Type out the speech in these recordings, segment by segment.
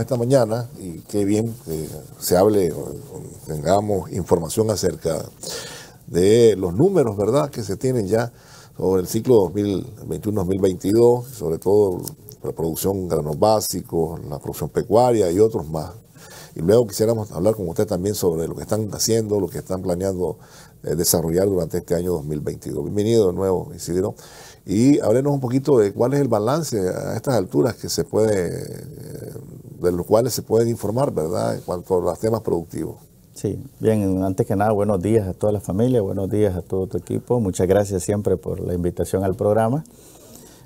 esta mañana y qué bien se hable tengamos información acerca de los números, ¿verdad?, que se tienen ya sobre el ciclo 2021-2022, sobre todo la producción granos básicos, la producción pecuaria y otros más. Y luego quisiéramos hablar con usted también sobre lo que están haciendo, lo que están planeando eh, desarrollar durante este año 2022. Bienvenido de nuevo, Isidro. Y háblenos un poquito de cuál es el balance a estas alturas que se puede eh, de los cuales se pueden informar, ¿verdad?, en cuanto a los temas productivos. Sí, bien, antes que nada, buenos días a toda la familia, buenos días a todo tu equipo, muchas gracias siempre por la invitación al programa.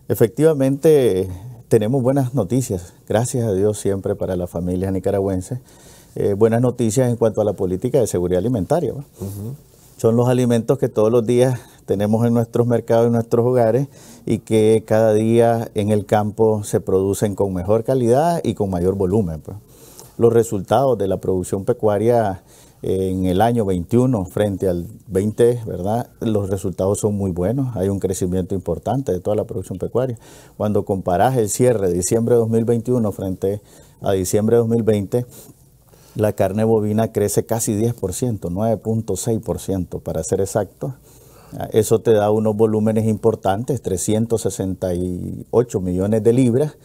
Efectivamente, tenemos buenas noticias, gracias a Dios siempre para las familias nicaragüenses, eh, buenas noticias en cuanto a la política de seguridad alimentaria. Son los alimentos que todos los días tenemos en nuestros mercados y nuestros hogares y que cada día en el campo se producen con mejor calidad y con mayor volumen. Pues. Los resultados de la producción pecuaria en el año 21 frente al 20, ¿verdad? Los resultados son muy buenos, hay un crecimiento importante de toda la producción pecuaria. Cuando comparas el cierre de diciembre de 2021 frente a diciembre de 2020, la carne bovina crece casi 10%, 9.6% para ser exacto eso te da unos volúmenes importantes, 368 millones de libras.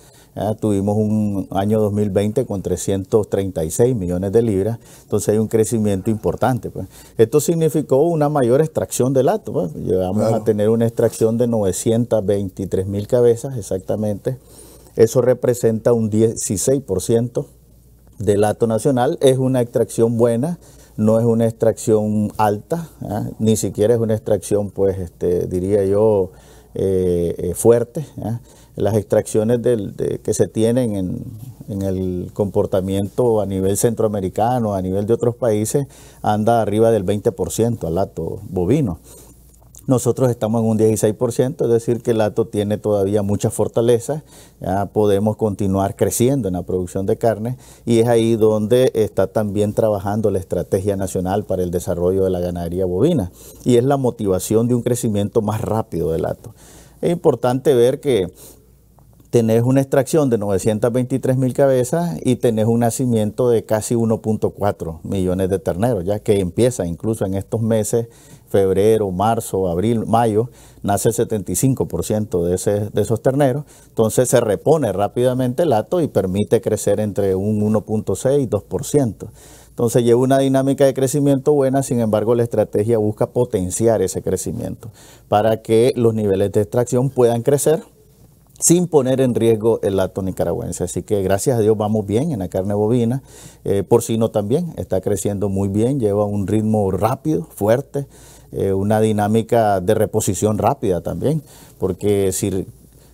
Tuvimos un año 2020 con 336 millones de libras, entonces hay un crecimiento importante. Pues. Esto significó una mayor extracción de lato. Llevamos pues. Llegamos a tener una extracción de 923 mil cabezas exactamente. Eso representa un 16% del lato nacional. Es una extracción buena no es una extracción alta, ¿ah? ni siquiera es una extracción, pues, este, diría yo, eh, eh, fuerte. ¿ah? Las extracciones que se tienen en, en, el comportamiento a nivel centroamericano, a nivel de otros países, anda arriba del 20% al lato bovino. Nosotros estamos en un 16%, es decir, que el ato tiene todavía muchas fortalezas, ya podemos continuar creciendo en la producción de carne y es ahí donde está también trabajando la Estrategia Nacional para el Desarrollo de la Ganadería Bovina y es la motivación de un crecimiento más rápido del ato. Es importante ver que tenés una extracción de 923 mil cabezas y tenés un nacimiento de casi 1.4 millones de terneros, ya que empieza incluso en estos meses febrero, marzo, abril, mayo, nace el 75% de, ese, de esos terneros. Entonces se repone rápidamente el lato y permite crecer entre un 1.6 y 2%. Entonces lleva una dinámica de crecimiento buena, sin embargo la estrategia busca potenciar ese crecimiento para que los niveles de extracción puedan crecer sin poner en riesgo el lato nicaragüense. Así que gracias a Dios vamos bien en la carne bovina. Eh, porcino también está creciendo muy bien, lleva un ritmo rápido, fuerte. Eh, una dinámica de reposición rápida también, porque si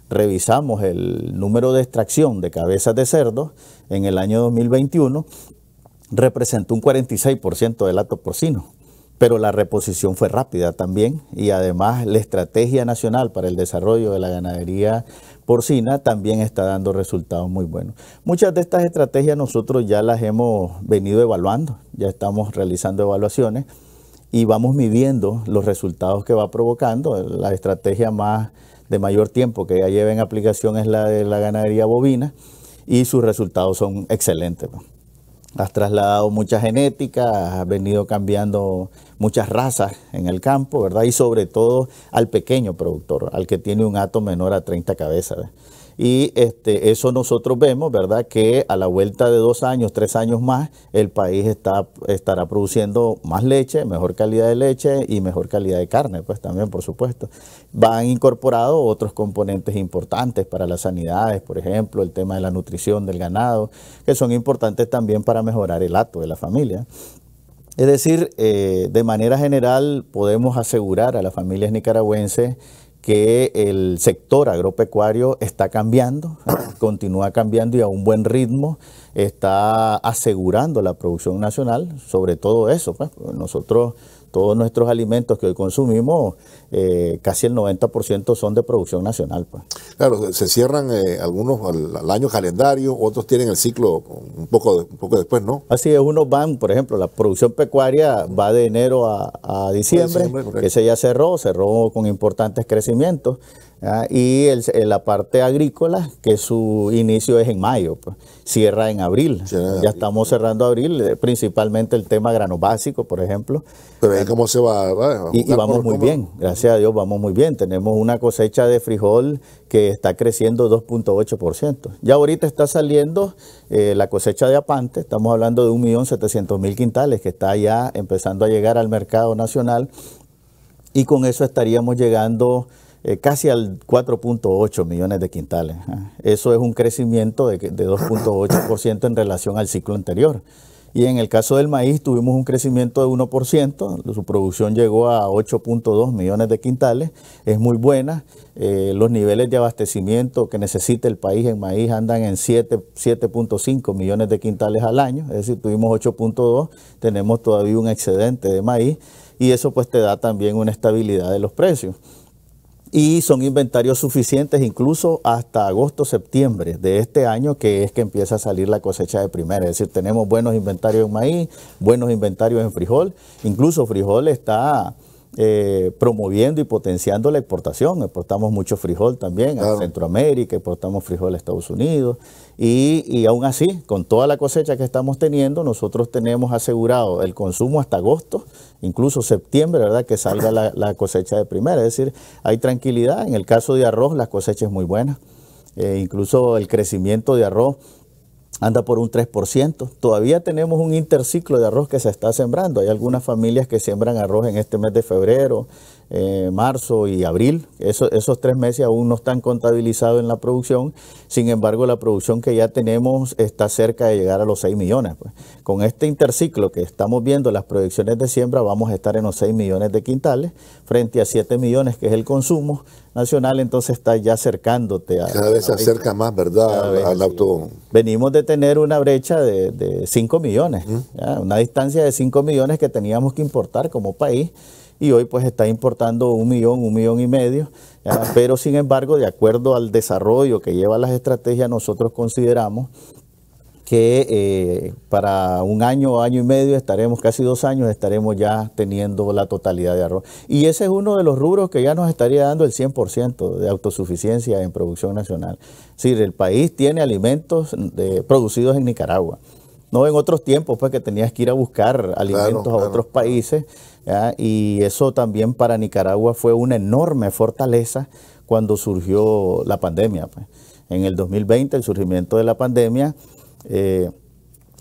revisamos el número de extracción de cabezas de cerdo en el año 2021, representó un 46% del acto porcino pero la reposición fue rápida también y además la Estrategia Nacional para el Desarrollo de la Ganadería Porcina también está dando resultados muy buenos. Muchas de estas estrategias nosotros ya las hemos venido evaluando, ya estamos realizando evaluaciones y vamos midiendo los resultados que va provocando. La estrategia más de mayor tiempo que ya lleva en aplicación es la de la ganadería bovina y sus resultados son excelentes. Has trasladado mucha genética, has venido cambiando muchas razas en el campo, ¿verdad? Y sobre todo al pequeño productor, al que tiene un hato menor a 30 cabezas y este, eso nosotros vemos, ¿verdad? Que a la vuelta de dos años, tres años más, el país está, estará produciendo más leche, mejor calidad de leche y mejor calidad de carne, pues también, por supuesto. Van incorporados otros componentes importantes para las sanidades, por ejemplo, el tema de la nutrición del ganado, que son importantes también para mejorar el acto de la familia. Es decir, eh, de manera general podemos asegurar a las familias nicaragüenses que el sector agropecuario está cambiando, continúa cambiando y a un buen ritmo está asegurando la producción nacional, sobre todo eso. Pues, nosotros todos nuestros alimentos que hoy consumimos, eh, casi el 90% son de producción nacional. Pues. Claro, se cierran eh, algunos al, año calendario, otros tienen el ciclo un poco, poco después, ¿no? Así es, unos van, por ejemplo, la producción pecuaria va de enero a, diciembre, que ese ya cerró, cerró con importantes crecimientos y eh, la parte agrícola, que su inicio es en mayo, pues, cierra en abril. ya estamos cerrando abril, eh, principalmente el tema grano básico, por ejemplo. Pero cómo se va. y, vamos muy bien, gracias a Dios vamos muy bien. Tenemos una cosecha de frijol que está creciendo 2.8%. Ya ahorita está saliendo eh, la cosecha de apante, estamos hablando de 1.700.000 quintales que está ya empezando a llegar al mercado nacional y con eso estaríamos llegando eh, casi al 4.8 millones de quintales. ¿eh? Eso es un crecimiento de, 2.8% en relación al ciclo anterior. Y en el caso del maíz tuvimos un crecimiento de 1%, su producción llegó a 8.2 millones de quintales, es muy buena, eh, los niveles de abastecimiento que necesita el país en maíz andan en 7.5 millones de quintales al año, es decir, tuvimos 8.2, tenemos todavía un excedente de maíz y eso pues te da también una estabilidad de los precios y son inventarios suficientes incluso hasta agosto, septiembre de este año, que es que empieza a salir la cosecha de primera. Es decir, tenemos buenos inventarios en maíz, buenos inventarios en frijol, incluso frijol está eh, promoviendo y potenciando la exportación. Exportamos mucho frijol también a Centroamérica, exportamos frijol a Estados Unidos. Y, aún así, con toda la cosecha que estamos teniendo, nosotros tenemos asegurado el consumo hasta agosto, incluso septiembre, ¿verdad? Que salga la, la cosecha de primera. Es decir, hay tranquilidad. En el caso de arroz, la cosecha es muy buena. Eh, incluso el crecimiento de arroz anda por un 3%. Todavía tenemos un interciclo de arroz que se está sembrando. Hay algunas familias que siembran arroz en este mes de febrero, eh, marzo y abril. esos tres meses aún no están contabilizados en la producción. Sin embargo, la producción que ya tenemos está cerca de llegar a los 6 millones. Pues. Con este interciclo que estamos viendo, las proyecciones de siembra, vamos a estar en los 6 millones de quintales frente a 7 millones que es el consumo nacional. Entonces está ya acercándote a... Cada vez se acerca más, ¿verdad? Al auto. Venimos de tener una brecha de, 5 millones, una distancia de 5 millones que teníamos que importar como país y hoy pues está importando un millón, un millón y medio, pero sin embargo, de acuerdo al desarrollo que lleva las estrategias, nosotros consideramos que eh, para un año, año y medio, estaremos casi dos años, estaremos ya teniendo la totalidad de arroz. Y ese es uno de los rubros que ya nos estaría dando el 100% de autosuficiencia en producción nacional. Es decir, el país tiene alimentos eh, producidos en Nicaragua no en otros tiempos, pues que tenías que ir a buscar alimentos a otros países. Y eso también para Nicaragua fue una enorme fortaleza cuando surgió la pandemia. Pues. En el 2020, el surgimiento de la pandemia, eh,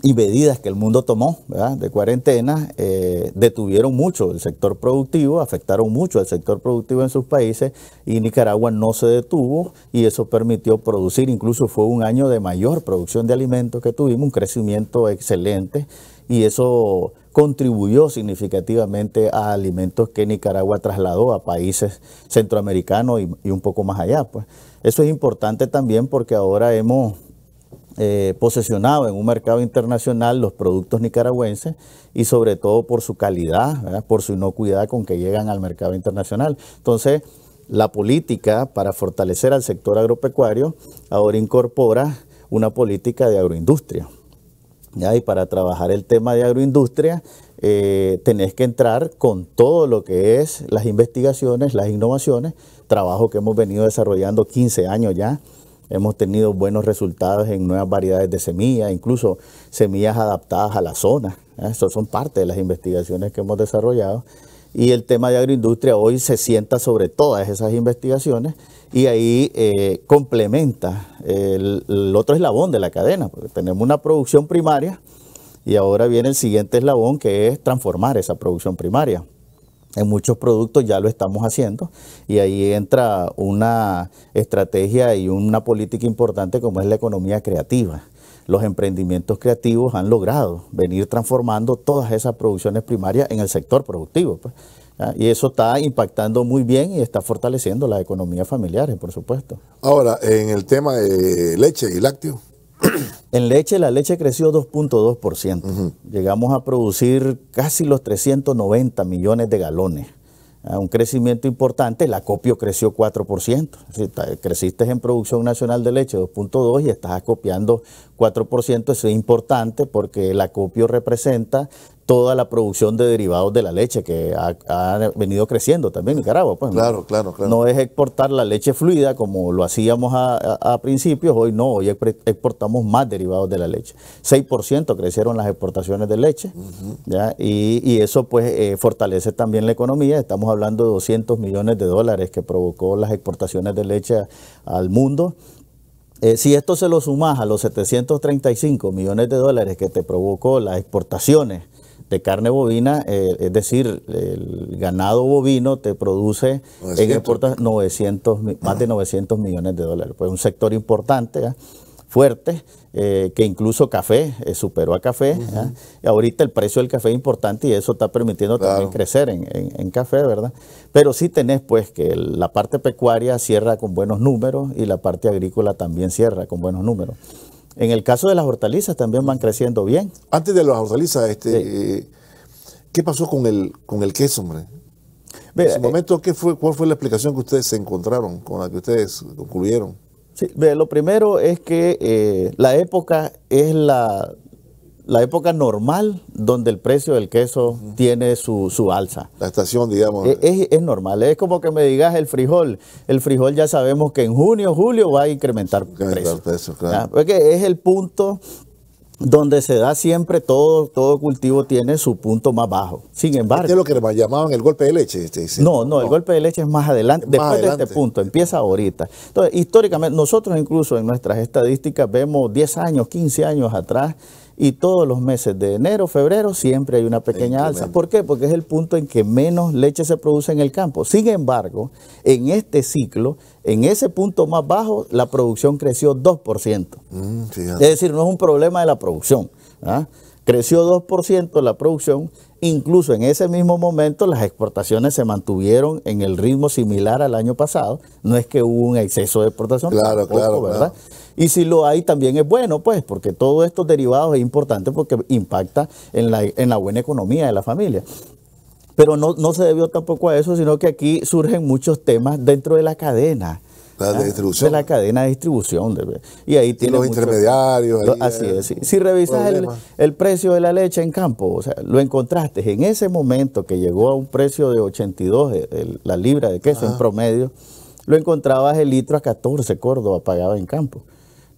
y medidas que el mundo tomó de cuarentena eh, detuvieron mucho el sector productivo, afectaron mucho al sector productivo en sus países y Nicaragua no se detuvo y eso permitió producir, incluso fue un año de mayor producción de alimentos que tuvimos, un crecimiento excelente y eso contribuyó significativamente a alimentos que Nicaragua trasladó a países centroamericanos y, y un poco más allá. Pues. Eso es importante también porque ahora hemos eh, posesionado en un mercado internacional los productos nicaragüenses y sobre todo por su calidad, por su inocuidad con que llegan al mercado internacional. Entonces, la política para fortalecer al sector agropecuario ahora incorpora una política de agroindustria. Y para trabajar el tema de agroindustria, eh, tenés que entrar con todo lo que es las investigaciones, las innovaciones, trabajo que hemos venido desarrollando 15 años ya Hemos tenido buenos resultados en nuevas variedades de semillas, incluso semillas adaptadas a la zona. ¿eh? Eso son parte de las investigaciones que hemos desarrollado. Y el tema de agroindustria hoy se sienta sobre todas esas investigaciones y ahí eh, complementa el, el, otro eslabón de la cadena, porque tenemos una producción primaria y ahora viene el siguiente eslabón que es transformar esa producción primaria. En muchos productos ya lo estamos haciendo y ahí entra una estrategia y una política importante como es la economía creativa. Los emprendimientos creativos han logrado venir transformando todas esas producciones primarias en el sector productivo. Pues, y eso está impactando muy bien y está fortaleciendo las economías familiares, por supuesto. Ahora, en el tema de leche y lácteos. en leche, la leche creció 2.2%. Llegamos a producir casi los 390 millones de galones. Ah, un crecimiento importante, el acopio creció 4%. creciste en producción nacional de leche 2.2 y estás acopiando 4%, eso es importante porque el acopio representa toda la producción de derivados de la leche que ha, venido creciendo también en Nicaragua. Pues, claro, claro, claro. No es exportar la leche fluida como lo hacíamos a, principios, hoy no, hoy exportamos más derivados de la leche. 6% crecieron las exportaciones de leche Y, eso pues eh, fortalece también la economía. Estamos hablando de 200 millones de dólares que provocó las exportaciones de leche al mundo. Eh, si esto se lo sumas a los 735 millones de dólares que te provocó las exportaciones de carne bovina, eh, es decir, el ganado bovino te produce en exporta más de 900 millones de dólares. Pues un sector importante, ¿ah? fuerte, eh, que incluso café eh, superó a café. ¿ah? ahorita el precio del café es importante y eso está permitiendo también crecer en, en, en, café, ¿verdad? Pero sí tenés pues que la parte pecuaria cierra con buenos números y la parte agrícola también cierra con buenos números. En el caso de las hortalizas también van creciendo bien. Antes de las hortalizas, este, eh, ¿qué pasó con el, con el queso, hombre? en su eh, momento, ¿qué fue, ¿cuál fue la explicación que ustedes se encontraron, con la que ustedes concluyeron? Sí, lo primero es que eh, la época es la, la época normal donde el precio del queso tiene su, alza. La estación, digamos. E, es, normal, es como que me digas el frijol. El frijol ya sabemos que en junio, julio va a incrementar, precio. Porque es el punto donde se da siempre todo, todo cultivo tiene su punto más bajo. Sin embargo. es lo que llamaban el golpe de leche? Este, no, no, el golpe de leche es más adelante, después de este punto, empieza ahorita. Entonces, históricamente, nosotros incluso en nuestras estadísticas vemos 10 años, 15 años atrás, y todos los meses de enero, febrero, siempre hay una pequeña alza. ¿Por qué? Porque es el punto en que menos leche se produce en el campo. Sin embargo, en este ciclo, en ese punto más bajo, la producción creció 2%. Mm, es decir, no es un problema de la producción. ¿ah? Creció 2% la producción, incluso en ese mismo momento las exportaciones se mantuvieron en el ritmo similar al año pasado. No es que hubo un exceso de exportación, claro, claro, ¿verdad? Y si lo hay también es bueno, pues, porque todos estos derivados es importante porque impacta en la, en la buena economía de la familia. Pero no, no se debió tampoco a eso, sino que aquí surgen muchos temas dentro de la cadena ¿Ah? de la cadena de distribución. De, y ahí tiene. los intermediarios. así es. Si, revisas el, precio de la leche en campo, o sea, lo encontraste en ese momento que llegó a un precio de 82 eh, la libra de queso en promedio, lo encontrabas el litro a 14 Córdoba pagado en campo.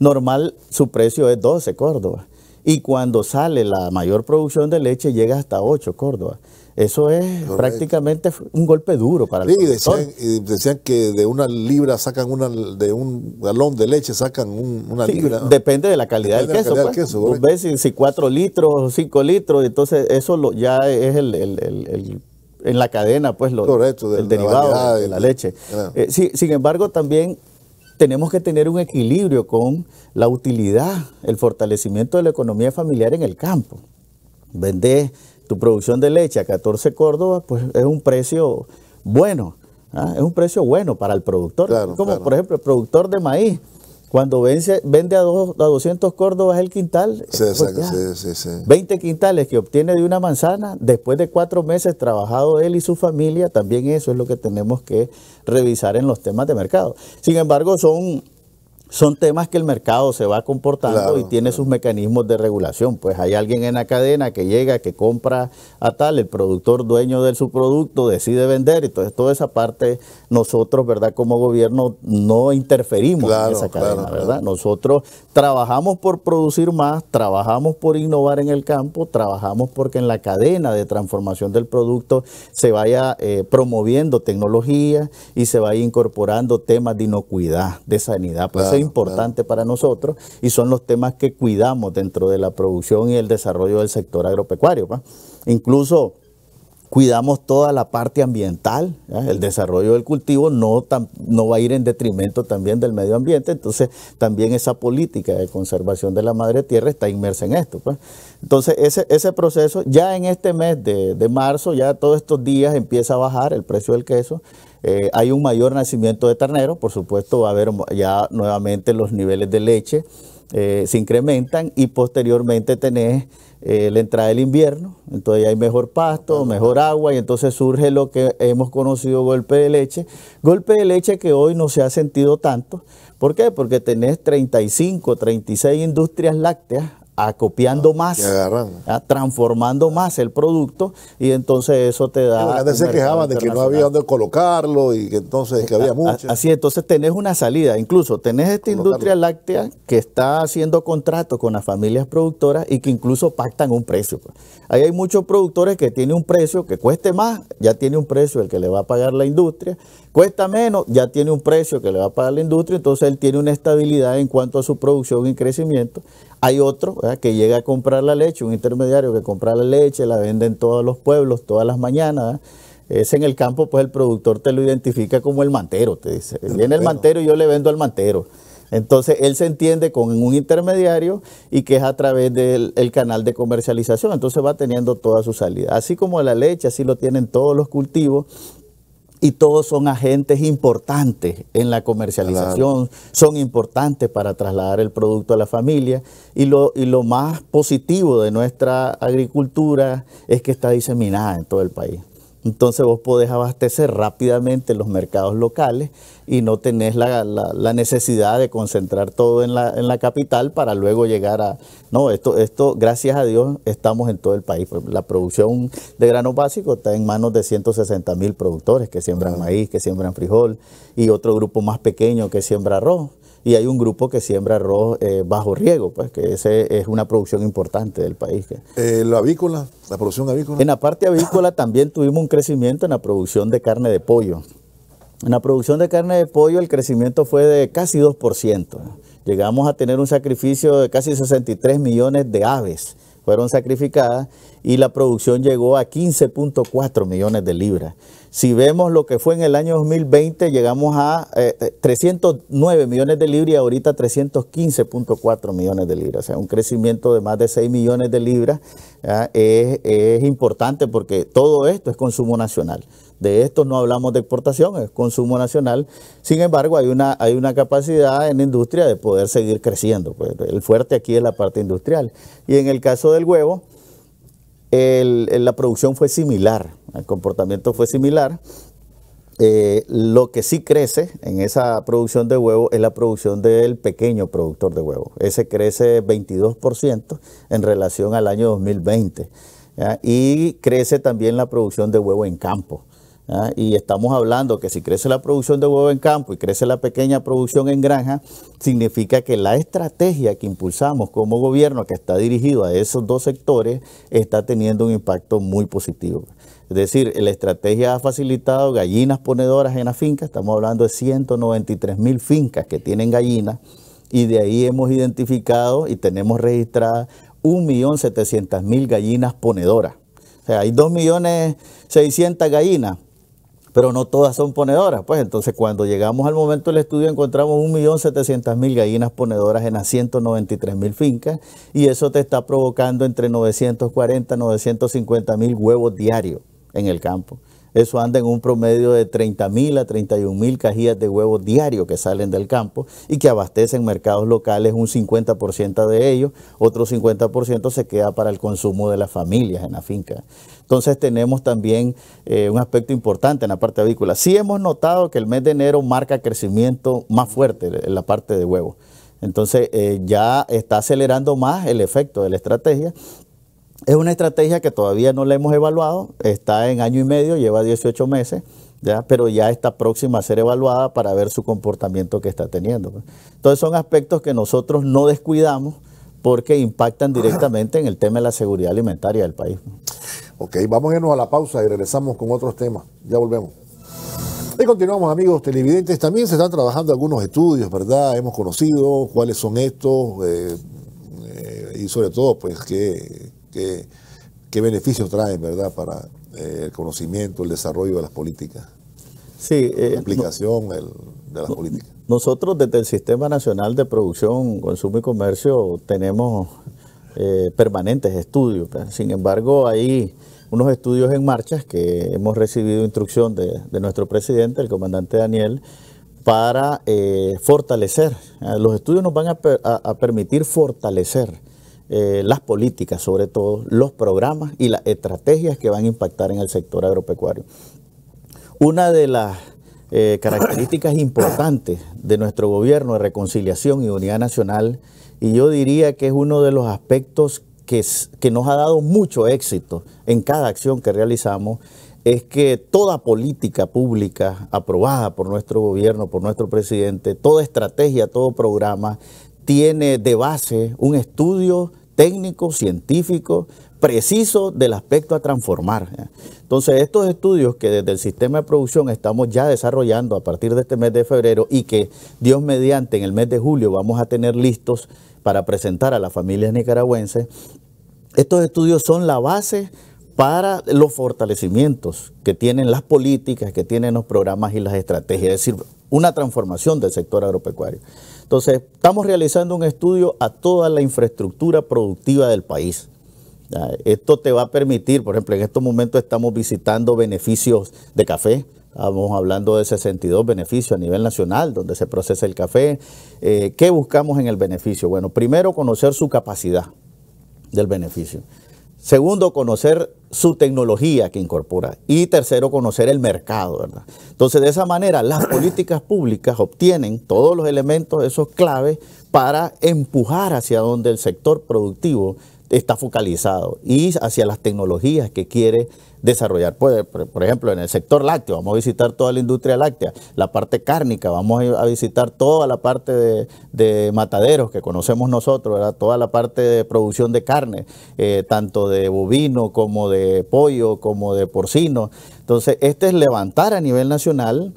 Normal, su precio es 12 Córdoba. Y cuando sale la mayor producción de leche, llega hasta 8 Córdoba. Eso es prácticamente un golpe duro para el sí, decían, que de una libra sacan una, de un galón de leche sacan una libra. Depende de la calidad, del, queso, pues. si, cuatro litros o cinco litros, entonces eso lo, ya es el, en la cadena, pues lo, el derivado de, la leche. Eh, sin embargo, también tenemos que tener un equilibrio con la utilidad, el fortalecimiento de la economía familiar en el campo. vender producción de leche a 14 Córdoba, pues es un precio bueno. ¿ah? Es un precio bueno para el productor. Como por ejemplo el productor de maíz. Cuando vence, vende a, dos, a 200 Córdobas el quintal, 20 eh, pues, quintales que obtiene de una manzana, después de cuatro meses trabajado él y su familia, también eso es lo que tenemos que revisar en los temas de mercado. Sin embargo, son son temas que el mercado se va comportando y tiene sus mecanismos de regulación. Pues hay alguien en la cadena que llega, que compra a tal, el productor dueño de su producto decide vender, entonces toda esa parte nosotros, ¿verdad? Como gobierno no interferimos en esa cadena, ¿verdad? Nosotros trabajamos por producir más, trabajamos por innovar en el campo, trabajamos porque en la cadena de transformación del producto se vaya eh, promoviendo tecnología y se vaya incorporando temas de inocuidad, de sanidad. Pues importante para nosotros y son los temas que cuidamos dentro de la producción y el desarrollo del sector agropecuario. Incluso cuidamos toda la parte ambiental, el desarrollo del cultivo no, no va a ir en detrimento también del medio ambiente, entonces también esa política de conservación de la madre tierra está inmersa en esto. Entonces ese, ese proceso ya en este mes de, de marzo, ya todos estos días empieza a bajar el precio del queso, eh, hay un mayor nacimiento de terneros, por supuesto va a haber ya nuevamente los niveles de leche eh, se incrementan y posteriormente tenés eh, la entrada del invierno, entonces hay mejor pasto, mejor agua y entonces surge lo que hemos conocido golpe de leche, golpe de leche que hoy no se ha sentido tanto, ¿por qué? Porque tenés 35, 36 industrias lácteas acopiando más, transformando más el producto y entonces eso te da... Antes se quejaban de que no había donde colocarlo y que entonces había mucho. Así, entonces tenés una salida, incluso tenés esta industria láctea que está haciendo contratos con las familias productoras y que incluso pactan un precio. Pues. Ahí hay muchos productores que tienen un precio que cueste más, ya tiene un precio el que le va a pagar la industria, cuesta menos, ya tiene un precio que le va a pagar la industria, entonces él tiene una estabilidad en cuanto a su producción y crecimiento. Hay otro que llega a comprar la leche, un intermediario que compra la leche, la vende en todos los pueblos, todas las mañanas. Es en el campo, pues el productor te lo identifica como el mantero, te dice. Ah, Viene el mantero y yo le vendo al mantero. Entonces él se entiende con un intermediario y que es a través del canal de comercialización. Entonces va teniendo toda su salida. Así como la leche, así lo tienen todos los cultivos y todos son agentes importantes en la comercialización, son importantes para trasladar el producto a la familia y lo, y lo más positivo de nuestra agricultura es que está diseminada en todo el país. Entonces vos podés abastecer rápidamente los mercados locales y no tenés la, necesidad de concentrar todo en la, en la, capital para luego llegar a... No, esto, esto, gracias a Dios, estamos en todo el país. La producción de grano básico está en manos de 160 mil productores que siembran maíz, que siembran frijol y otro grupo más pequeño que siembra arroz y hay un grupo que siembra arroz eh, bajo riego, pues que esa es una producción importante del país. Eh, la avícola, la producción avícola. En la parte avícola también tuvimos un crecimiento en la producción de carne de pollo. En la producción de carne de pollo el crecimiento fue de casi 2%. Llegamos a tener un sacrificio de casi 63 millones de aves fueron sacrificadas y la producción llegó a 15.4 millones de libras. Si vemos lo que fue en el año 2020, llegamos a 309 eh, eh, millones de libras y ahorita 315.4 millones de libras. O sea, un crecimiento de más de 6 millones de libras es, importante porque todo esto es consumo nacional. De esto no hablamos de exportación, es consumo nacional. Sin embargo, hay una, hay una capacidad en la industria de poder seguir creciendo. Pues, el fuerte aquí es la parte industrial. Y en el caso del huevo, la producción fue similar, el comportamiento fue similar. Eh, lo que sí crece en esa producción de huevo es la producción del pequeño productor de huevo. Ese crece 22% en relación al año 2020. Y crece también la producción de huevo en campo. ¿ah? Y estamos hablando que si crece la producción de huevo en campo y crece la pequeña producción en granja, significa que la estrategia que impulsamos como gobierno, que está dirigido a esos dos sectores, está teniendo un impacto muy positivo. Es decir, la estrategia ha facilitado gallinas ponedoras en las fincas, estamos hablando de 193 mil fincas que tienen gallinas, y de ahí hemos identificado y tenemos registradas 1.700.000 gallinas ponedoras. O sea, hay 2.600.000 gallinas, pero no todas son ponedoras. Pues entonces cuando llegamos al momento del estudio encontramos 1.700.000 gallinas ponedoras en las 193.000 fincas y eso te está provocando entre 940 950.000 huevos diarios en el campo. Eso anda en un promedio de 30.000 a 31.000 cajillas de huevos diarios que salen del campo y que abastecen mercados locales un 50% de ellos, otro 50% se queda para el consumo de las familias en la finca. Entonces tenemos también eh, un aspecto importante en la parte avícola. Sí hemos notado que el mes de enero marca crecimiento más fuerte en la parte de huevos. Entonces eh, ya está acelerando más el efecto de la estrategia. Es una estrategia que todavía no la hemos evaluado, está en año y medio, lleva 18 meses. ¿Ya? pero ya está próxima a ser evaluada para ver su comportamiento que está teniendo. Pues. Entonces son aspectos que nosotros no descuidamos porque impactan directamente en el tema de la seguridad alimentaria del país. Pues. Ok, vamos a irnos a la pausa y regresamos con otros temas. Ya volvemos. Y continuamos, amigos televidentes. También se están trabajando algunos estudios, ¿verdad? Hemos conocido cuáles son estos eh, eh, y sobre todo, pues, qué, qué, beneficios traen, ¿verdad? Para eh, el conocimiento, el desarrollo de las políticas. Sí. la aplicación de las políticas. Nosotros desde el Sistema Nacional de Producción, Consumo y Comercio tenemos permanentes estudios. Sin embargo, ahí unos estudios en marcha que hemos recibido instrucción de, nuestro presidente, el comandante Daniel, para eh, fortalecer. Eh, los estudios nos van a, permitir fortalecer eh, las políticas, sobre todo los programas y las estrategias que van a impactar en el sector agropecuario. Una de las características importantes de nuestro gobierno de reconciliación y unidad nacional, y yo diría que es uno de los aspectos que, nos ha dado mucho éxito en cada acción que realizamos es que toda política pública aprobada por nuestro gobierno, por nuestro presidente, toda estrategia, todo programa, tiene de base un estudio técnico, científico, preciso del aspecto a transformar. Entonces, estos estudios que desde el sistema de producción estamos ya desarrollando a partir de este mes de febrero y que Dios mediante en el mes de julio vamos a tener listos para presentar a las familias nicaragüenses, estos estudios son la base para los fortalecimientos que tienen las políticas, que tienen los programas y las estrategias, es decir, una transformación del sector agropecuario. Entonces, estamos realizando un estudio a toda la infraestructura productiva del país. Esto te va a permitir, por ejemplo, en estos momentos estamos visitando beneficios de café, Estamos hablando de 62 beneficios a nivel nacional, donde se procesa el café. Eh, ¿Qué buscamos en el beneficio? Bueno, primero conocer su capacidad del beneficio. Segundo, conocer su tecnología que incorpora. Y tercero, conocer el mercado, ¿verdad? Entonces, de esa manera, las políticas públicas obtienen todos los elementos, esos claves, para empujar hacia donde el sector productivo está focalizado y hacia las tecnologías que quiere desarrollar. Por, por ejemplo, en el sector lácteo, vamos a visitar toda la industria láctea, la parte cárnica, vamos a visitar toda la parte de, mataderos que conocemos nosotros, toda la parte de producción de carne, eh, tanto de bovino como de pollo, como de porcino. Entonces, este es levantar a nivel nacional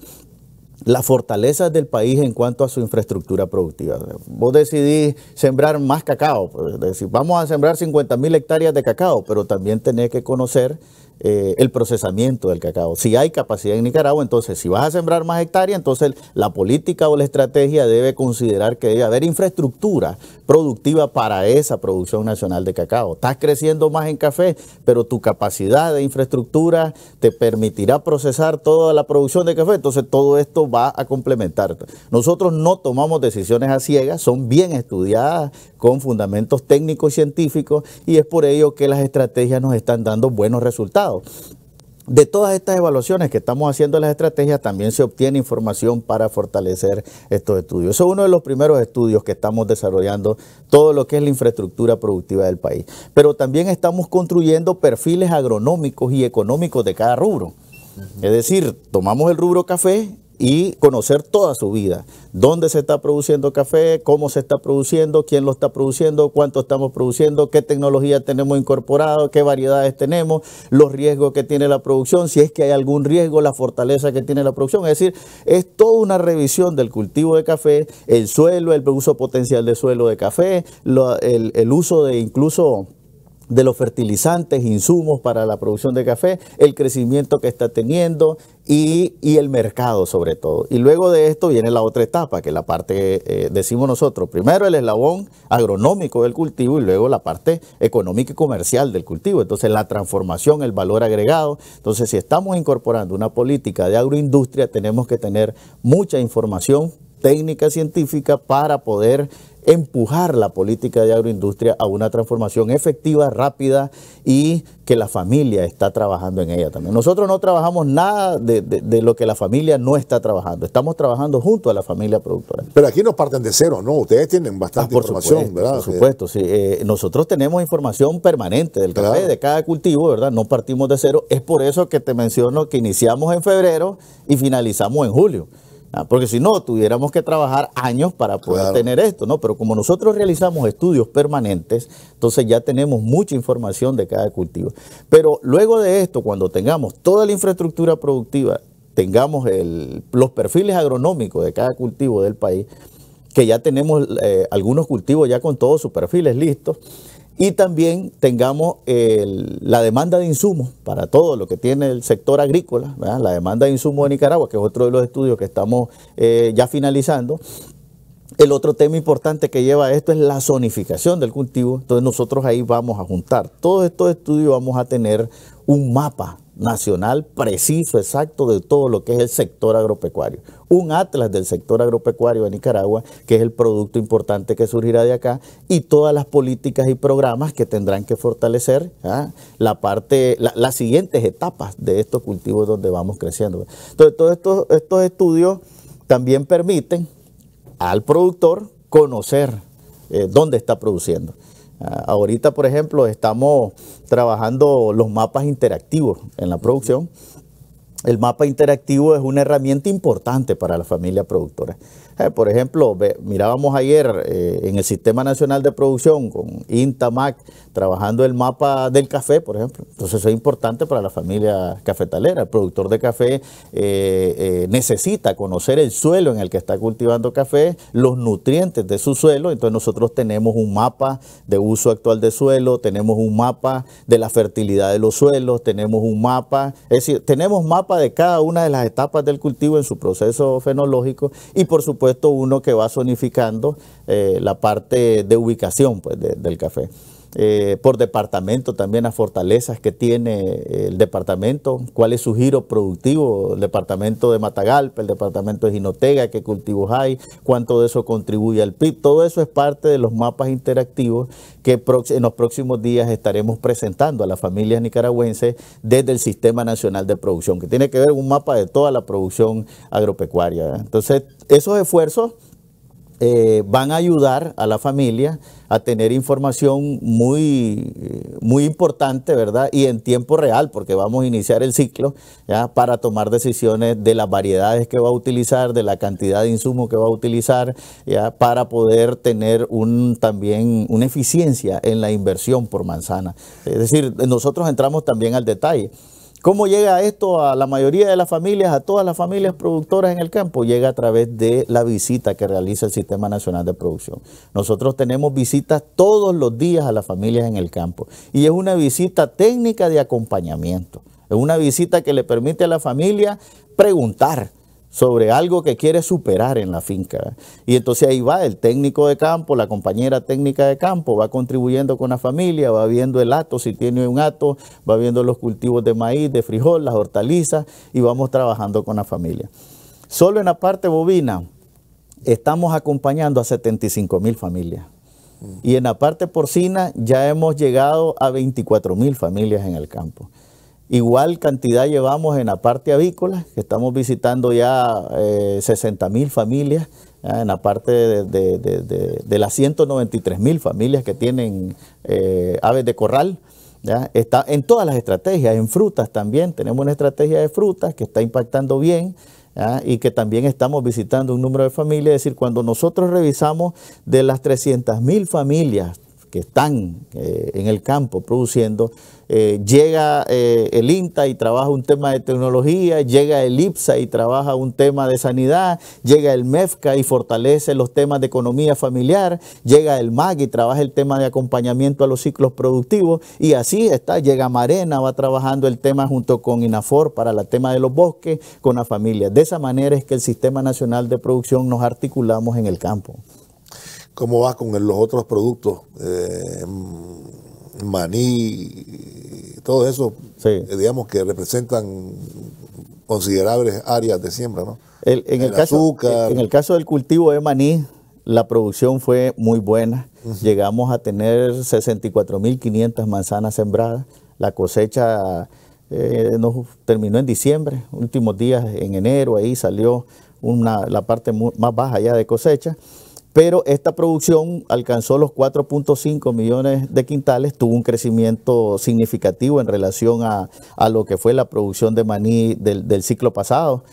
las fortalezas del país en cuanto a su infraestructura productiva. Vos decidís sembrar más cacao, pues, vamos a sembrar 50 mil hectáreas de cacao, pero también tenés que conocer eh, el procesamiento del cacao. Si hay capacidad en Nicaragua, entonces si vas a sembrar más hectáreas, entonces la política o la estrategia debe considerar que debe haber infraestructura productiva para esa producción nacional de cacao. Estás creciendo más en café, pero tu capacidad de infraestructura te permitirá procesar toda la producción de café, entonces todo esto va a complementar. Nosotros no tomamos decisiones a ciegas, son bien estudiadas con fundamentos técnicos y científicos y es por ello que las estrategias nos están dando buenos resultados. De todas estas evaluaciones que estamos haciendo las estrategias, también se obtiene información para fortalecer estos estudios. Eso es uno de los primeros estudios que estamos desarrollando, todo lo que es la infraestructura productiva del país. Pero también estamos construyendo perfiles agronómicos y económicos de cada rubro. Es decir, tomamos el rubro café y conocer toda su vida. Dónde se está produciendo café, cómo se está produciendo, quién lo está produciendo, cuánto estamos produciendo, qué tecnología tenemos incorporado, qué variedades tenemos, los riesgos que tiene la producción, si es que hay algún riesgo, la fortaleza que tiene la producción. Es decir, es toda una revisión del cultivo de café, el suelo, el uso potencial de suelo de café, el, el uso de incluso de los fertilizantes, insumos para la producción de café, el crecimiento que está teniendo, y, el mercado sobre todo. Y luego de esto viene la otra etapa, que es la parte, eh, decimos nosotros, primero el eslabón agronómico del cultivo y luego la parte económica y comercial del cultivo. Entonces la transformación, el valor agregado. Entonces si estamos incorporando una política de agroindustria, tenemos que tener mucha información técnica científica para poder empujar la política de agroindustria a una transformación efectiva, rápida y que la familia está trabajando en ella también. Nosotros no trabajamos nada de, lo que la familia no está trabajando, estamos trabajando junto a la familia productora. Pero aquí no parten de cero, ¿no? Ustedes tienen bastante ah, información, ¿verdad? Por supuesto, sí. Eh, nosotros tenemos información permanente del café, de cada cultivo, ¿verdad? No partimos de cero. Es por eso que te menciono que iniciamos en febrero y finalizamos en julio. Ah, porque si no, tuviéramos que trabajar años para poder tener esto, ¿no? Pero como nosotros realizamos estudios permanentes, entonces ya tenemos mucha información de cada cultivo. Pero luego de esto, cuando tengamos toda la infraestructura productiva, tengamos los perfiles agronómicos de cada cultivo del país, que ya tenemos eh, algunos cultivos ya con todos sus perfiles listos, y también tengamos la demanda de insumos para todo lo que tiene el sector agrícola, la demanda de insumos de Nicaragua, que es otro de los estudios que estamos eh, ya finalizando. El otro tema importante que lleva esto es la zonificación del cultivo. Entonces nosotros ahí vamos a juntar todos estos estudios, vamos a tener un mapa nacional preciso, exacto, de todo lo que es el sector agropecuario. Un atlas del sector agropecuario de Nicaragua, que es el producto importante que surgirá de acá, y todas las políticas y programas que tendrán que fortalecer ¿ah? la parte, las siguientes etapas de estos cultivos donde vamos creciendo. Entonces, todos estos, estos estudios también permiten al productor conocer eh, dónde está produciendo. Ah, ahorita, por ejemplo, estamos trabajando los mapas interactivos en la producción el mapa interactivo es una herramienta importante para la familia productora. Eh, por ejemplo, mirábamos ayer eh, en el Sistema Nacional de Producción con INTAMAC trabajando el mapa del café, por ejemplo. Entonces eso es importante para la familia cafetalera. El productor de café eh, necesita conocer el suelo en el que está cultivando café, los nutrientes de su suelo. Entonces nosotros tenemos un mapa de uso actual de suelo, tenemos un mapa de la fertilidad de los suelos, tenemos un mapa, es decir, tenemos mapas de cada una de las etapas del cultivo en su proceso fenológico y por supuesto uno que va zonificando eh, la parte de ubicación pues, del café. Eh, por departamento también a fortalezas que tiene eh, el departamento, cuál es su giro productivo, el departamento de Matagalpa, el departamento de Jinotega, qué cultivos hay, cuánto de eso contribuye al PIB. Todo eso es parte de los mapas interactivos que en los próximos días estaremos presentando a las familias nicaragüenses desde el Sistema Nacional de Producción, que tiene que ver un mapa de toda la producción agropecuaria. Entonces, esos esfuerzos eh, van a ayudar a la familia a tener información muy, eh, muy importante, ¿verdad? Y en tiempo real, porque vamos a iniciar el ciclo, ¿ya? Para tomar decisiones de las variedades que va a utilizar, de la cantidad de insumos que va a utilizar, ¿ya? Para poder tener un, también una eficiencia en la inversión por manzana. Es decir, nosotros entramos también al detalle. ¿Cómo llega esto a la mayoría de las familias, a todas las familias productoras en el campo? Llega a través de la visita que realiza el Sistema Nacional de Producción. Nosotros tenemos visitas todos los días a las familias en el campo y es una visita técnica de acompañamiento. Es una visita que le permite a la familia preguntar, sobre algo que quiere superar en la finca. Y entonces ahí va el técnico de campo, la compañera técnica de campo, va contribuyendo con la familia, va viendo el hato, si tiene un hato, va viendo los cultivos de maíz, de frijol, las hortalizas y vamos trabajando con la familia. Solo en la parte bovina estamos acompañando a 75 mil familias. Mm. Y en la parte porcina ya hemos llegado a 24 mil familias en el campo. Igual cantidad llevamos en la parte avícola, que estamos visitando ya eh, 60 mil familias, en la parte de, las 193 mil familias que tienen eh, aves de corral. Está en todas las estrategias, en frutas también, tenemos una estrategia de frutas que está impactando bien. y que también estamos visitando un número de familias, es decir, cuando nosotros revisamos de las 300.000 mil familias que están eh, en el campo produciendo, eh, llega eh, el INTA y trabaja un tema de tecnología, llega el IPSA y trabaja un tema de sanidad, llega el MEFCA y fortalece los temas de economía familiar, llega el MAG y trabaja el tema de acompañamiento a los ciclos productivos y así está, llega Marena, va trabajando el tema junto con INAFOR para el tema de los bosques, con la familia. De esa manera es que el Sistema Nacional de Producción nos articulamos en el campo cómo va con los otros productos, eh, maní, todo eso, eh, digamos que representan considerables áreas de siembra, ¿no? en, el, caso, del cultivo de maní, la producción fue muy buena. Llegamos a tener 64.500 manzanas sembradas. La cosecha eh, nos terminó en diciembre, últimos días en enero, ahí salió la parte más baja ya de cosecha pero esta producción alcanzó los 4.5 millones de quintales, tuvo un crecimiento significativo en relación a, lo que fue la producción de maní del, ciclo pasado.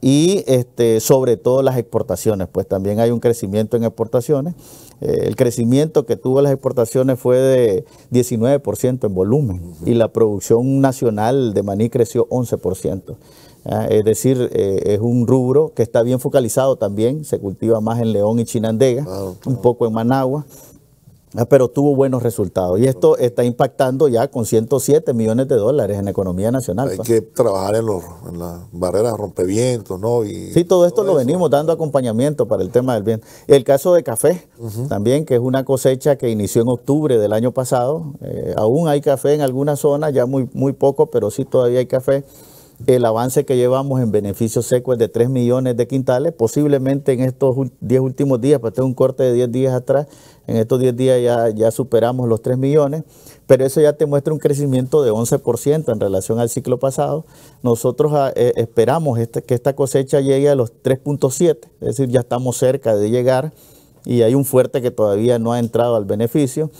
Y este, sobre todo las exportaciones, pues también hay un crecimiento en exportaciones. Eh, el crecimiento que tuvo las exportaciones fue de 19% en volumen y la producción nacional de maní creció 11%. Ah, es decir, eh, es un rubro que está bien focalizado también, se cultiva más en León y Chinandega, un poco en Managua, ah, pero tuvo buenos resultados. Y esto está impactando ya con 107 millones de dólares en la economía nacional. Hay pues. que trabajar en, los, las barreras rompevientos, ¿no? sí, todo esto lo venimos dando acompañamiento para el tema del bien. El caso de café, también, que es una cosecha que inició en octubre del año pasado. Eh, aún hay café en algunas zonas, ya muy, muy poco, pero sí todavía hay café el avance que llevamos en beneficios seco es de 3 millones de quintales. Posiblemente en estos 10 últimos días, para pues tengo este un corte de 10 días atrás, en estos 10 días ya, ya superamos los 3 millones, pero eso ya te muestra un crecimiento de 11% en relación al ciclo pasado. Nosotros ah, eh, esperamos este, que esta cosecha llegue a los 3.7, es decir, ya estamos cerca de llegar y hay un fuerte que todavía no ha entrado al beneficio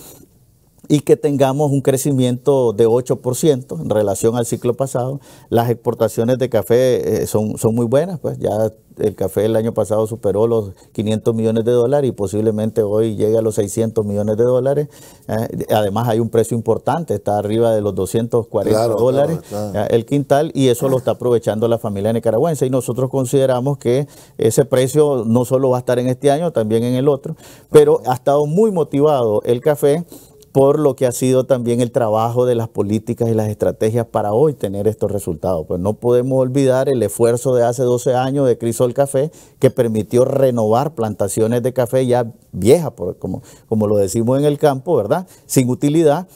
y que tengamos un crecimiento de 8% en relación al ciclo pasado. Las exportaciones de café eh, son, son muy buenas, pues ya el café el año pasado superó los 500 millones de dólares y posiblemente hoy llegue a los 600 millones de dólares. Eh, además hay un precio importante, está arriba de los 240 dólares eh, el quintal y eso lo está aprovechando la familia nicaragüense y nosotros consideramos que ese precio no solo va a estar en este año, también en el otro, pero ha estado muy motivado el café por lo que ha sido también el trabajo de las políticas y las estrategias para hoy tener estos resultados. Pues no podemos olvidar el esfuerzo de hace 12 años de Crisol Café, que permitió renovar plantaciones de café ya viejas, como, como lo decimos en el campo, ¿verdad? Sin utilidad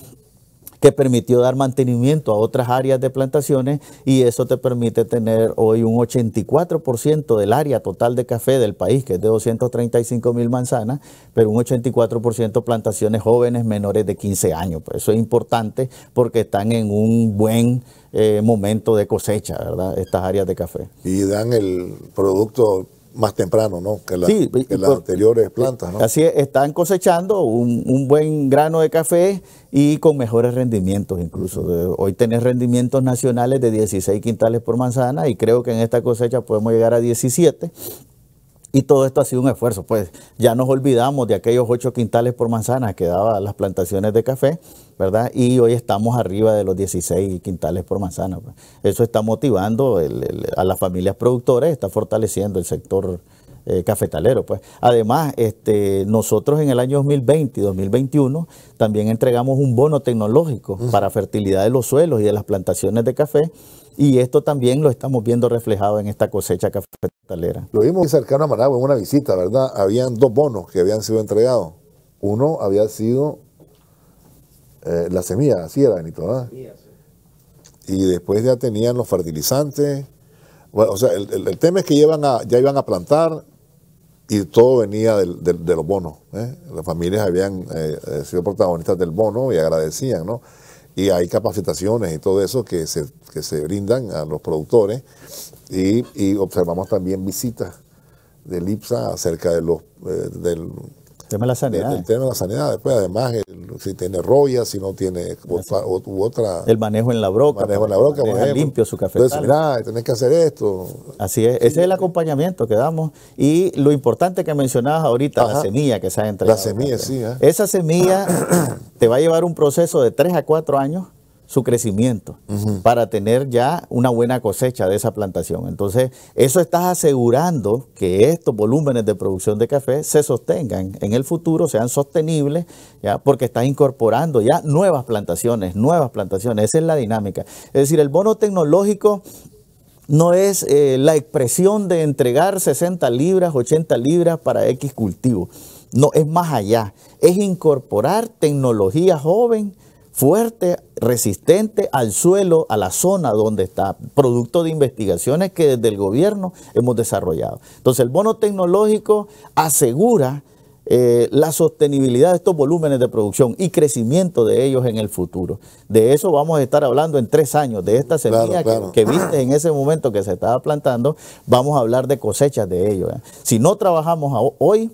que permitió dar mantenimiento a otras áreas de plantaciones y eso te permite tener hoy un 84% del área total de café del país, que es de 235 mil manzanas, pero un 84% plantaciones jóvenes menores de 15 años. Pues eso es importante porque están en un buen eh, momento de cosecha, ¿verdad? Estas áreas de café. Y dan el producto más temprano, ¿no? Que, las pues, anteriores plantas, ¿no? Eh, así están cosechando un, un, buen grano de café y con mejores rendimientos incluso. Eh, hoy tenés rendimientos nacionales de 16 quintales por manzana y creo que en esta cosecha podemos llegar a 17 y todo esto ha sido un esfuerzo, pues ya nos olvidamos de aquellos ocho quintales por manzana que daban las plantaciones de café, ¿verdad? Y hoy estamos arriba de los 16 quintales por manzana. Pues. Eso está motivando a las familias productoras, está fortaleciendo el sector eh, cafetalero. Pues. Además, este, nosotros en el año 2020 y 2021 también entregamos un bono tecnológico para fertilidad de los suelos y de las plantaciones de café y esto también lo estamos viendo reflejado en esta cosecha cafetalera. Lo vimos cercano a Managua en una visita, ¿verdad? Habían dos bonos que habían sido entregados. Uno había sido eh, la semilla, así era Benito, ¿verdad? Y después ya tenían los fertilizantes. o sea, el, tema es que llevan ya iban a plantar y todo venía de los bonos. ¿eh? Las familias habían eh, sido protagonistas del bono y agradecían, ¿no? Y hay capacitaciones y todo eso que se que se brindan a los productores y, observamos también visitas de IPSA acerca de los, eh, del tema de la sanidad. la sanidad, después pues, además si tiene roya, si no tiene otra, u otra. El manejo en la broca. El manejo en pues, la broca, limpio su café Entonces, mira, tenés que hacer esto. Así es, ese es el acompañamiento que damos y lo importante que mencionabas ahorita, la semilla que se ha entregado. La semilla, sí. ¿eh? Esa semilla te va a llevar un proceso de 3 a 4 años su crecimiento para tener ya una buena cosecha de esa plantación. Entonces, eso estás asegurando que estos volúmenes de producción de café se sostengan en el futuro, sean sostenibles, ya porque está incorporando ya nuevas plantaciones, nuevas plantaciones. Esa es la dinámica. Es decir, el bono tecnológico no es eh, la expresión de entregar 60 libras, 80 libras para X cultivo. No, es más allá. Es incorporar tecnología joven fuerte, resistente al suelo, a la zona donde está, producto de investigaciones que desde el gobierno hemos desarrollado. Entonces el bono tecnológico asegura eh, la sostenibilidad de estos volúmenes de producción y crecimiento de ellos en el futuro. De eso vamos a estar hablando en tres años, de esta semilla Que, que, viste en ese momento que se estaba plantando, vamos a hablar de cosechas de ellos. ¿eh? Si no trabajamos hoy,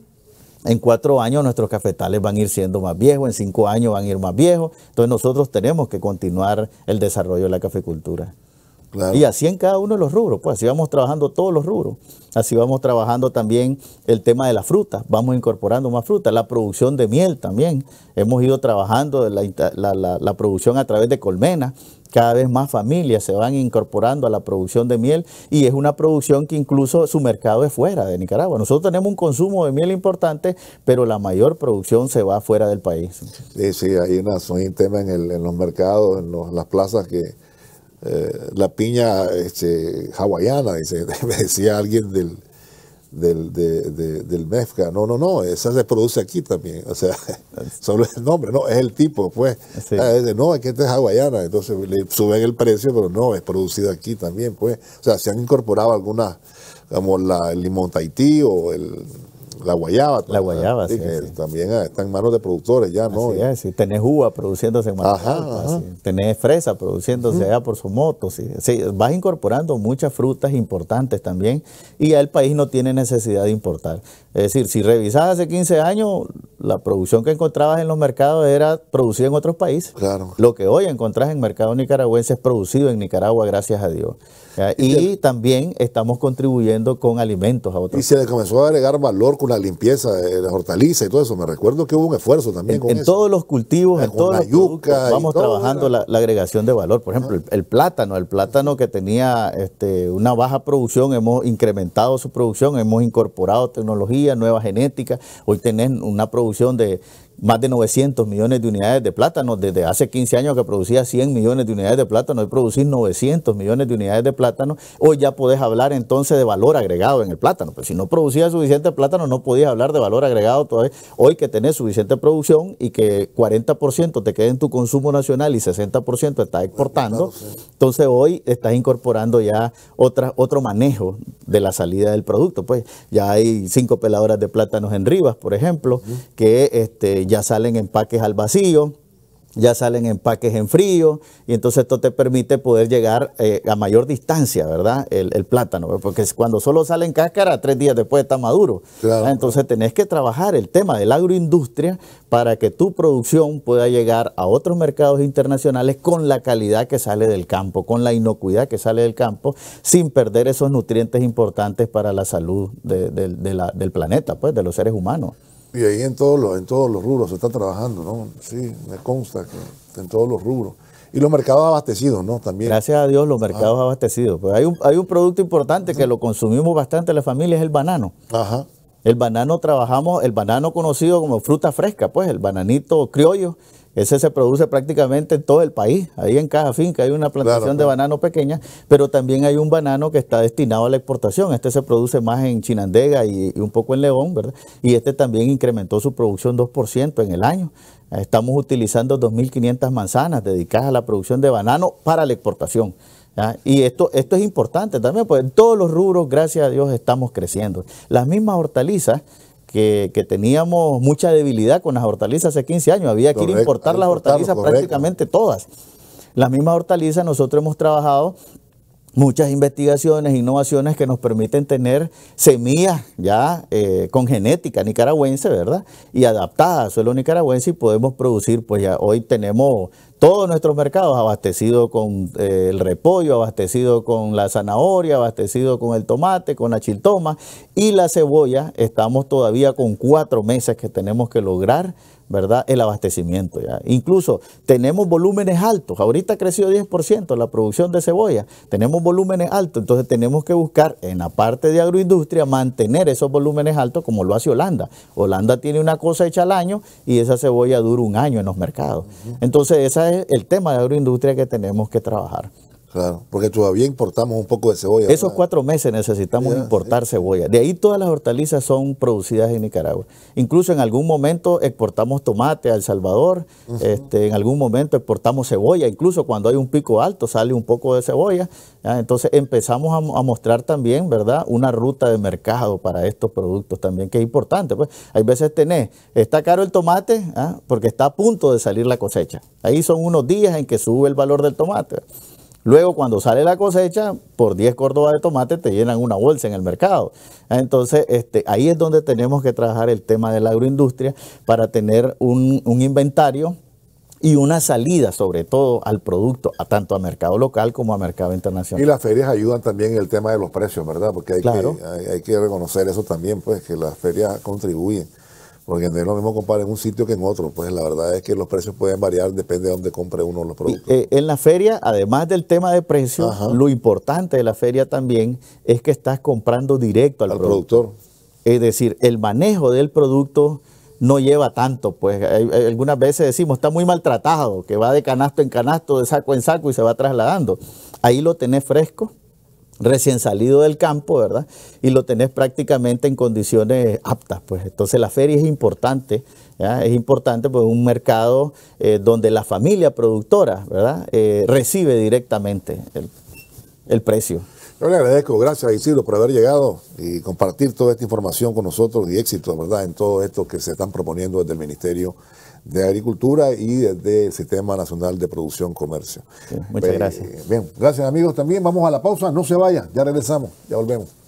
en cuatro años nuestros cafetales van a ir siendo más viejos, en cinco años van a ir más viejos. Entonces nosotros tenemos que continuar el desarrollo de la cafecultura. Y así en cada uno de los rubros, pues así vamos trabajando todos los rubros. Así vamos trabajando también el tema de la fruta, vamos incorporando más fruta, la producción de miel también. Hemos ido trabajando la, la, producción a través de colmenas, cada vez más familias se van incorporando a la producción de miel y es una producción que incluso su mercado es fuera de Nicaragua. Nosotros tenemos un consumo de miel importante, pero la mayor producción se va fuera del país. Sí, sí, hay, un tema en, los mercados, en las plazas que eh, la piña este, hawaiana, dice, me decía alguien del, del, de, del No, no, no, esa se produce aquí también. O sea, solo el nombre, no, es el tipo, pues. Ah, no, es que esta es hawaiana, entonces le suben el precio, pero no, es producida aquí también, pues. O sea, se han incorporado algunas, como la, el limón Tahití o el la guayaba. La guayaba, sí, También ah, está en manos de productores ya, ¿no? Sí, es, sí. Tenés uva produciéndose en ajá, Tenés fresa produciéndose allá por su moto, sí. Vas incorporando muchas frutas importantes también y ya el país no tiene necesidad de importar. Es decir, si revisás hace 15 años, la producción que encontrabas en los mercados era producida en otros países. Claro. Lo que hoy encontrás en mercado nicaragüense es producido en Nicaragua, gracias a Dios. Y, también estamos contribuyendo con alimentos a otros. Y se le comenzó a agregar valor con la limpieza de las hortalizas y todo eso. Me recuerdo que hubo un esfuerzo también en, en todos los cultivos, en, en todos yuca vamos trabajando la, agregación de valor. Por ah. ejemplo, el, plátano, el plátano que tenía este, una baja producción, hemos incrementado su producción, hemos incorporado tecnología, nueva genética. Hoy tenés una producción producción de más de 900 millones de unidades de plátano. Desde hace 15 años que producía 100 millones de unidades de plátano, hoy producir 900 millones de unidades de plátano. Hoy ya podés hablar entonces de valor agregado en el plátano. Pero pues si no producías suficiente plátano, no podías hablar de valor agregado todavía. Hoy que tenés suficiente producción y que 40% te quede en tu consumo nacional y 60% estás exportando, entonces hoy estás incorporando ya otra, otro manejo de la salida del producto. Pues ya hay cinco peladoras de plátanos en Rivas, por ejemplo, que este, ya salen empaques al vacío, ya salen empaques en frío y entonces esto te permite poder llegar eh, a mayor distancia, ¿verdad? El, plátano, pues, porque cuando solo sale en cáscara, tres días después está maduro. Ah, entonces tenés que trabajar el tema de la agroindustria para que tu producción pueda llegar a otros mercados internacionales con la calidad que sale del campo, con la inocuidad que sale del campo, sin perder esos nutrientes importantes para la salud del planeta, pues, de los seres humanos. Y ahí en todos los, en todos los rubros se está trabajando, ¿no? Sí, me consta que en todos los rubros. Y los mercados abastecidos, ¿no? También. Gracias a Dios, los ah. mercados abastecidos. Pues hay un, hay un producto importante que lo consumimos bastante la familia, es el banano. Ajá. El banano trabajamos, el banano conocido como fruta fresca, pues, el bananito criollo ese se produce prácticamente en todo el país. Ahí en Caja Finca hay una plantación de pues. banano pequeña, pero también hay un banano que está destinado a la exportación. Este se produce más en Chinandega y, un poco en León, ¿verdad? Y este también incrementó su producción 2% en el año. Estamos utilizando 2.500 manzanas dedicadas a la producción de banano para la exportación. Y esto, esto es importante también, porque en todos los rubros, gracias a Dios, estamos creciendo. Las mismas hortalizas que, teníamos mucha debilidad con las hortalizas hace 15 años. Había que ir a importar las hortalizas prácticamente todas. Las mismas hortalizas nosotros hemos trabajado muchas investigaciones, innovaciones que nos permiten tener semillas ya eh, con genética nicaragüense, ¿verdad? Y adaptadas al suelo nicaragüense y podemos producir, pues ya hoy tenemos todos nuestros mercados abastecidos con eh, el repollo, abastecido con la zanahoria, abastecido con el tomate, con la chiltoma y la cebolla. Estamos todavía con cuatro meses que tenemos que lograr ¿verdad? El abastecimiento. ¿ya? Incluso tenemos volúmenes altos. Ahorita ha crecido 10% la producción de cebolla. Tenemos volúmenes altos. Entonces tenemos que buscar en la parte de agroindustria mantener esos volúmenes altos como lo hace Holanda. Holanda tiene una cosa hecha al año y esa cebolla dura un año en los mercados. Entonces ese es el tema de agroindustria que tenemos que trabajar. Claro, porque todavía importamos un poco de cebolla. Esos cuatro meses necesitamos importar cebolla. De ahí todas las hortalizas son producidas en Nicaragua. Incluso en algún momento exportamos tomate a El Salvador, este, en algún momento exportamos cebolla, incluso cuando hay un pico alto sale un poco de cebolla. Entonces empezamos a, mostrar también, ¿verdad?, una ruta de mercado para estos productos también, que es importante. Pues hay veces tenés, está caro el tomate ¿ah? porque está a punto de salir la cosecha. Ahí son unos días en que sube el valor del tomate. Luego, cuando sale la cosecha, por 10 córdobas de tomate te llenan una bolsa en el mercado. Entonces, este, ahí es donde tenemos que trabajar el tema de la agroindustria para tener un, inventario y una salida sobre todo al producto, a tanto a mercado local como a mercado internacional. Y las ferias ayudan también en el tema de los precios, ¿verdad? Porque hay, hay, que reconocer eso también, pues que las ferias contribuyen porque no es lo mismo comprar en un sitio que en otro. Pues la verdad es que los precios pueden variar, depende de dónde compre uno los productos. Eh, en la feria, además del tema de precios, lo importante de la feria también es que estás comprando directo al, productor. Es decir, el manejo del producto no lleva tanto, pues algunas veces decimos, está muy maltratado, que va de canasto en canasto, de saco en saco y se va trasladando. Ahí lo tenés fresco, recién salido del campo, ¿verdad? Y lo tenés prácticamente en condiciones aptas, pues. Entonces la feria es importante, es importante pues un mercado eh, donde la familia productora, ¿verdad? Eh, recibe directamente el, el precio. Yo le agradezco, gracias Isidro por haber llegado y compartir toda esta información con nosotros y éxito, ¿verdad? En todo esto que se están proponiendo desde el Ministerio de Agricultura y del Sistema Nacional de Producción Comercio. muchas gracias. Bien, gracias amigos también. Vamos a la pausa, no se vayan, ya regresamos, ya volvemos.